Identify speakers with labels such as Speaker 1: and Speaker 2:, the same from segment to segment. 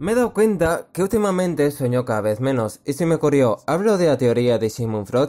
Speaker 1: Me he dado cuenta que últimamente sueño cada vez menos, y si me ocurrió, hablo de la teoría de Sigmund Freud.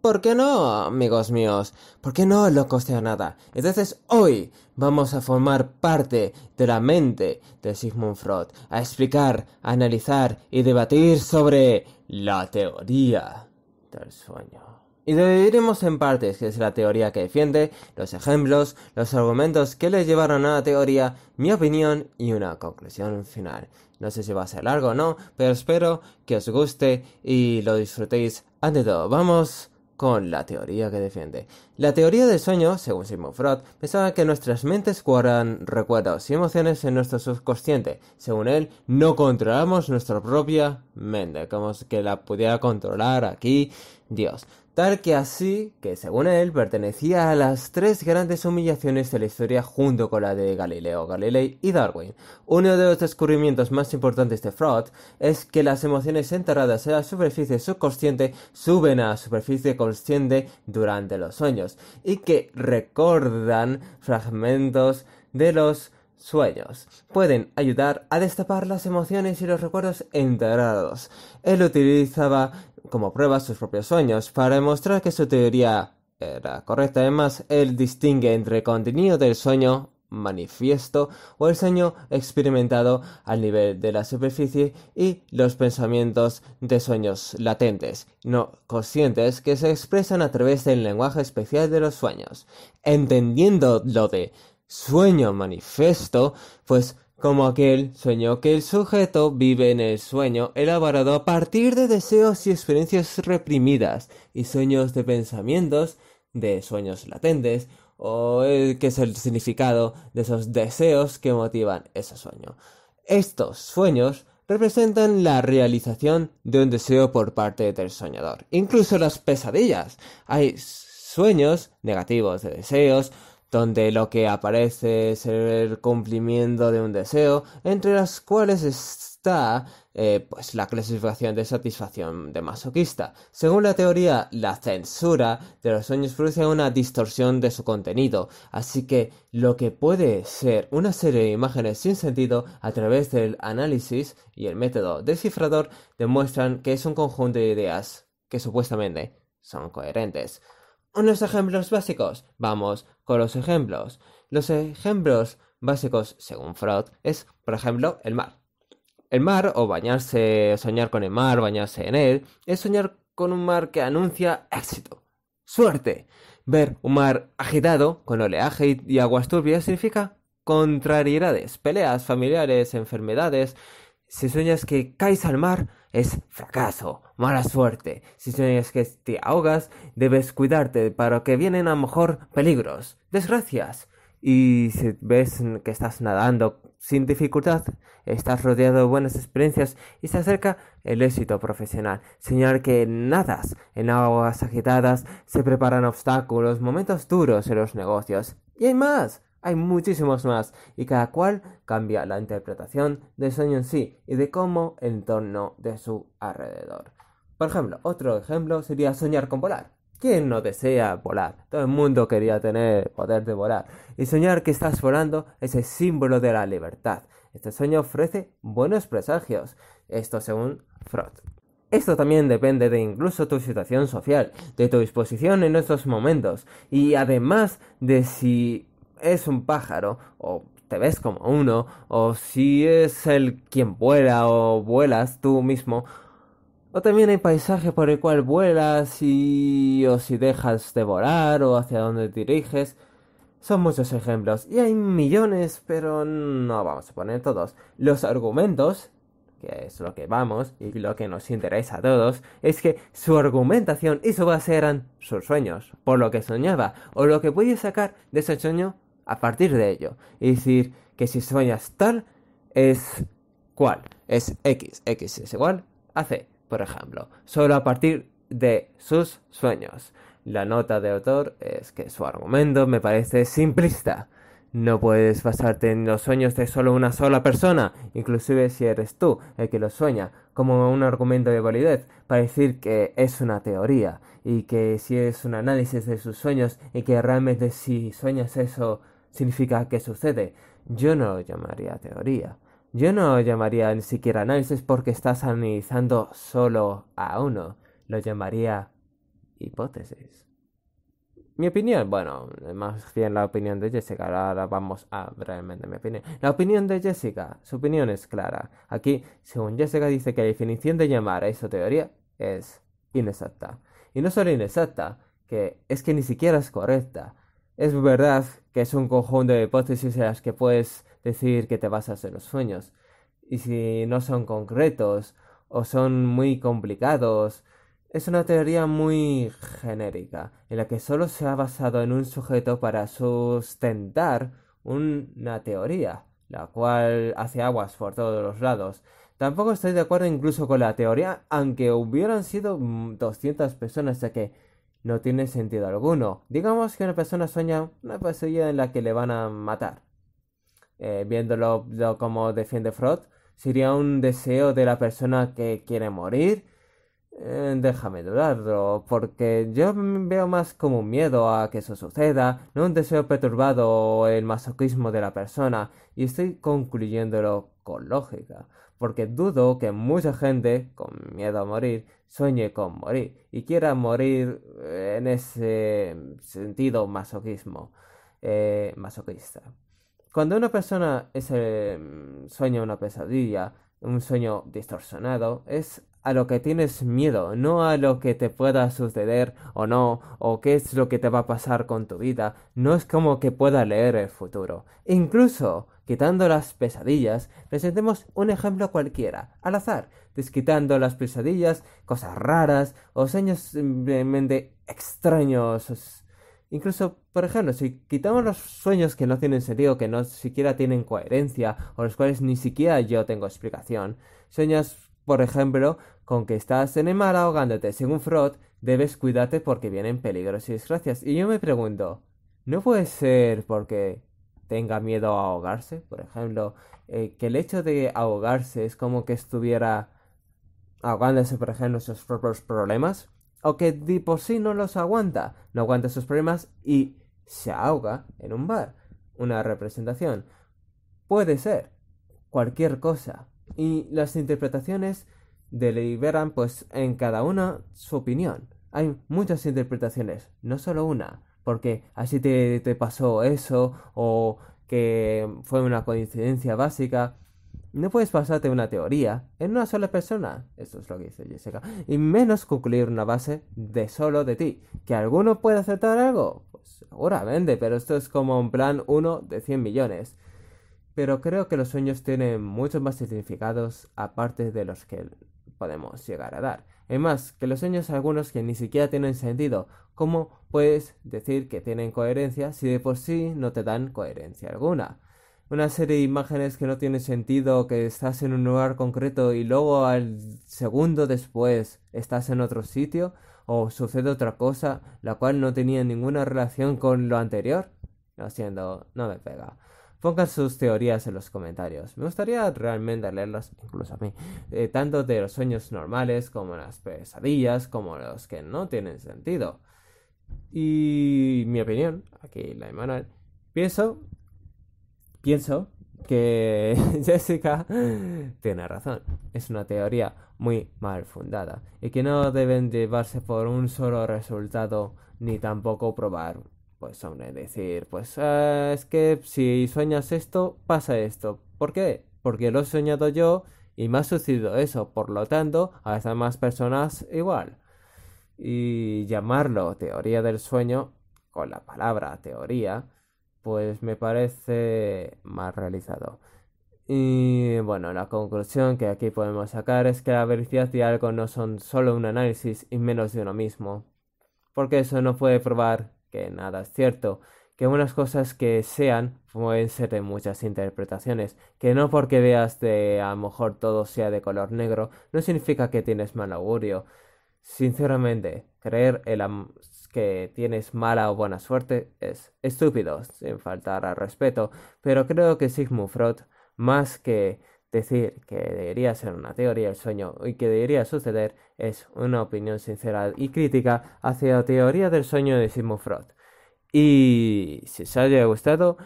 Speaker 1: ¿Por qué no, amigos míos? ¿Por qué no lo de nada? Entonces hoy vamos a formar parte de la mente de Sigmund Freud, a explicar, analizar y debatir sobre la teoría del sueño y dividiremos en partes, que es la teoría que defiende, los ejemplos, los argumentos que le llevaron a la teoría, mi opinión y una conclusión final. No sé si va a ser largo o no, pero espero que os guste y lo disfrutéis. Ante todo, vamos con la teoría que defiende. La teoría del sueño, según Sigmund Freud, pensaba que nuestras mentes cuadran recuerdos y emociones en nuestro subconsciente. Según él, no controlamos nuestra propia mente, como que la pudiera controlar aquí Dios. Tal que así, que según él pertenecía a las tres grandes humillaciones de la historia junto con la de Galileo Galilei y Darwin. Uno de los descubrimientos más importantes de Freud es que las emociones enterradas en la superficie subconsciente suben a la superficie consciente durante los sueños y que recordan fragmentos de los sueños. Pueden ayudar a destapar las emociones y los recuerdos enterrados. Él utilizaba como prueba sus propios sueños para demostrar que su teoría era correcta. Además, él distingue entre el contenido del sueño manifiesto o el sueño experimentado al nivel de la superficie y los pensamientos de sueños latentes, no conscientes, que se expresan a través del lenguaje especial de los sueños. Entendiendo lo de sueño manifiesto, pues como aquel sueño que el sujeto vive en el sueño elaborado a partir de deseos y experiencias reprimidas y sueños de pensamientos, de sueños latentes, o el que es el significado de esos deseos que motivan ese sueño. Estos sueños representan la realización de un deseo por parte del soñador. Incluso las pesadillas. Hay sueños negativos de deseos, donde lo que aparece es el cumplimiento de un deseo, entre las cuales está eh, pues la clasificación de satisfacción de masoquista. Según la teoría, la censura de los sueños produce una distorsión de su contenido, así que lo que puede ser una serie de imágenes sin sentido a través del análisis y el método descifrador demuestran que es un conjunto de ideas que supuestamente son coherentes. Unos ejemplos básicos. Vamos con los ejemplos. Los ejemplos básicos, según Freud, es, por ejemplo, el mar. El mar, o bañarse, soñar con el mar, bañarse en él, es soñar con un mar que anuncia éxito, suerte. Ver un mar agitado, con oleaje y aguas turbias, significa contrariedades, peleas familiares, enfermedades. Si sueñas que caes al mar, es fracaso, mala suerte. Si sueñas que te ahogas, debes cuidarte para que vienen a lo mejor peligros, desgracias. Y si ves que estás nadando sin dificultad, estás rodeado de buenas experiencias y se acerca el éxito profesional. Señal que nadas en aguas agitadas, se preparan obstáculos, momentos duros en los negocios. Y hay más hay muchísimos más y cada cual cambia la interpretación del sueño en sí y de cómo el entorno de su alrededor. Por ejemplo, otro ejemplo sería soñar con volar. ¿Quién no desea volar? Todo el mundo quería tener poder de volar. Y soñar que estás volando es el símbolo de la libertad. Este sueño ofrece buenos presagios. Esto según Freud. Esto también depende de incluso tu situación social, de tu disposición en estos momentos y además de si es un pájaro, o te ves como uno, o si es el quien vuela, o vuelas tú mismo. O también hay paisaje por el cual vuelas y o si dejas de volar o hacia dónde diriges. Son muchos ejemplos y hay millones, pero no vamos a poner todos. Los argumentos, que es lo que vamos y lo que nos interesa a todos, es que su argumentación y su base eran sus sueños, por lo que soñaba o lo que podía sacar de ese sueño a partir de ello. Y decir que si sueñas tal es cual, es X, X es igual a C, por ejemplo, solo a partir de sus sueños. La nota de autor es que su argumento me parece simplista. No puedes basarte en los sueños de solo una sola persona, inclusive si eres tú el que los sueña, como un argumento de validez, para decir que es una teoría, y que si es un análisis de sus sueños, y que realmente si sueñas eso significa que sucede. Yo no llamaría teoría. Yo no llamaría ni siquiera análisis porque estás analizando solo a uno. Lo llamaría hipótesis. Mi opinión, bueno, más bien la opinión de Jessica. Ahora vamos a realmente mi opinión. La opinión de Jessica, su opinión es clara. Aquí, según Jessica, dice que la definición de llamar a eso teoría es inexacta. Y no solo inexacta, que es que ni siquiera es correcta. Es verdad es un conjunto de hipótesis en las que puedes decir que te basas en los sueños. Y si no son concretos o son muy complicados, es una teoría muy genérica, en la que solo se ha basado en un sujeto para sustentar una teoría, la cual hace aguas por todos los lados. Tampoco estoy de acuerdo incluso con la teoría, aunque hubieran sido 200 personas, ya que no tiene sentido alguno. Digamos que una persona sueña una pesadilla en la que le van a matar. Eh, viéndolo como defiende Freud, sería un deseo de la persona que quiere morir. Eh, déjame dudarlo, porque yo veo más como un miedo a que eso suceda, no un deseo perturbado o el masoquismo de la persona, y estoy concluyéndolo lógica, porque dudo que mucha gente, con miedo a morir, sueñe con morir y quiera morir eh, en ese sentido masoquismo, eh, masoquista. Cuando una persona es, mm, sueña una pesadilla, un sueño distorsionado, es a lo que tienes miedo, no a lo que te pueda suceder o no, o qué es lo que te va a pasar con tu vida, no es como que pueda leer el futuro. Incluso Quitando las pesadillas, presentemos un ejemplo cualquiera, al azar, desquitando las pesadillas, cosas raras o sueños simplemente mm, extraños. Incluso, por ejemplo, si quitamos los sueños que no tienen sentido, que no siquiera tienen coherencia, o los cuales ni siquiera yo tengo explicación, sueños, por ejemplo, con que estás en el mar ahogándote, según Freud, debes cuidarte porque vienen peligros y desgracias. Y yo me pregunto, ¿no puede ser porque tenga miedo a ahogarse, por ejemplo, eh, que el hecho de ahogarse es como que estuviera ahogándose, por ejemplo, sus propios problemas, o que de por sí no los aguanta, no aguanta sus problemas y se ahoga en un bar, una representación. Puede ser cualquier cosa, y las interpretaciones deliberan pues en cada una su opinión. Hay muchas interpretaciones, no solo una porque así te, pasó eso o que fue una coincidencia básica. No puedes basarte una teoría en una sola persona, eso es lo que dice Jessica, y menos concluir una base de solo de ti. ¿Que alguno puede aceptar algo? Pues seguramente, pero esto es como un plan uno de 100 millones. Pero creo que los sueños tienen muchos más significados aparte de los que podemos llegar a dar. Es más, que los sueños algunos que ni siquiera tienen sentido, ¿cómo puedes decir que tienen coherencia si de por sí no te dan coherencia alguna? Una serie de imágenes que no tienen sentido, que estás en un lugar concreto y luego al segundo después estás en otro sitio o sucede otra cosa la cual no tenía ninguna relación con lo anterior. No siento, no me pega. Pongan sus teorías en los comentarios. Me gustaría realmente leerlas, incluso a mí, eh, tanto de los sueños normales como las pesadillas, como los que no tienen sentido. Y mi opinión, aquí la de Manuel, pienso, pienso que Jessica tiene razón. Es una teoría muy mal fundada y que no deben llevarse por un solo resultado ni tampoco probar pues hombre, decir, pues ah, es que si sueñas esto, pasa esto. ¿Por qué? Porque lo he soñado yo y me ha sucedido eso. Por lo tanto, a las más personas igual. Y llamarlo teoría del sueño, con la palabra teoría, pues me parece más realizado. Y bueno, la conclusión que aquí podemos sacar es que la veracidad y algo no son solo un análisis y menos de uno mismo, porque eso no puede probar que nada es cierto, que unas cosas que sean pueden ser de muchas interpretaciones, que no porque veas de a lo mejor todo sea de color negro, no significa que tienes mal augurio. Sinceramente, creer el que tienes mala o buena suerte es estúpido, sin faltar al respeto, pero creo que Sigmund Freud, más que Decir que debería ser una teoría del sueño y que debería suceder es una opinión sincera y crítica hacia la teoría del sueño de Sigmund Freud. Y si os haya gustado,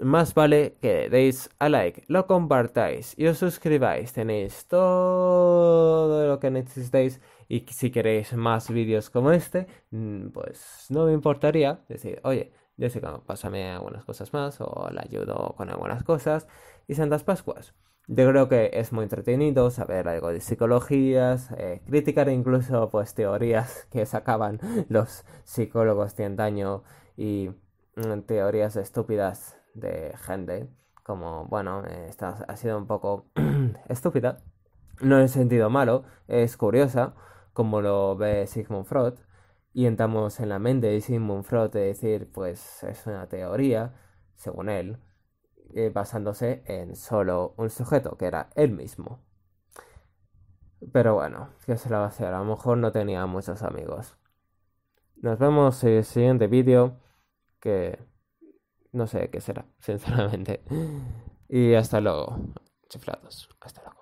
Speaker 1: más vale que deis a like, lo compartáis y os suscribáis. Tenéis todo lo que necesitéis. Y si queréis más vídeos como este, mm, pues no me importaría decir, oye, yo sé cómo, pásame algunas cosas más o le ayudo con algunas cosas. Y Santas Pascuas. Yo creo que es muy entretenido saber algo de psicologías, eh, criticar incluso pues teorías que sacaban los psicólogos de antaño y mm, teorías estúpidas de gente, como bueno, eh, esta ha sido un poco estúpida, no en sentido malo, es curiosa, como lo ve Sigmund Freud, y entramos en la mente de Sigmund Freud de decir, pues es una teoría, según él, eh, basándose en solo un sujeto, que era él mismo. Pero bueno, ¿qué se la va a hacer? A lo mejor no tenía muchos amigos. Nos vemos en el siguiente vídeo, que no sé qué será, sinceramente. Y hasta luego, chiflados. Hasta luego.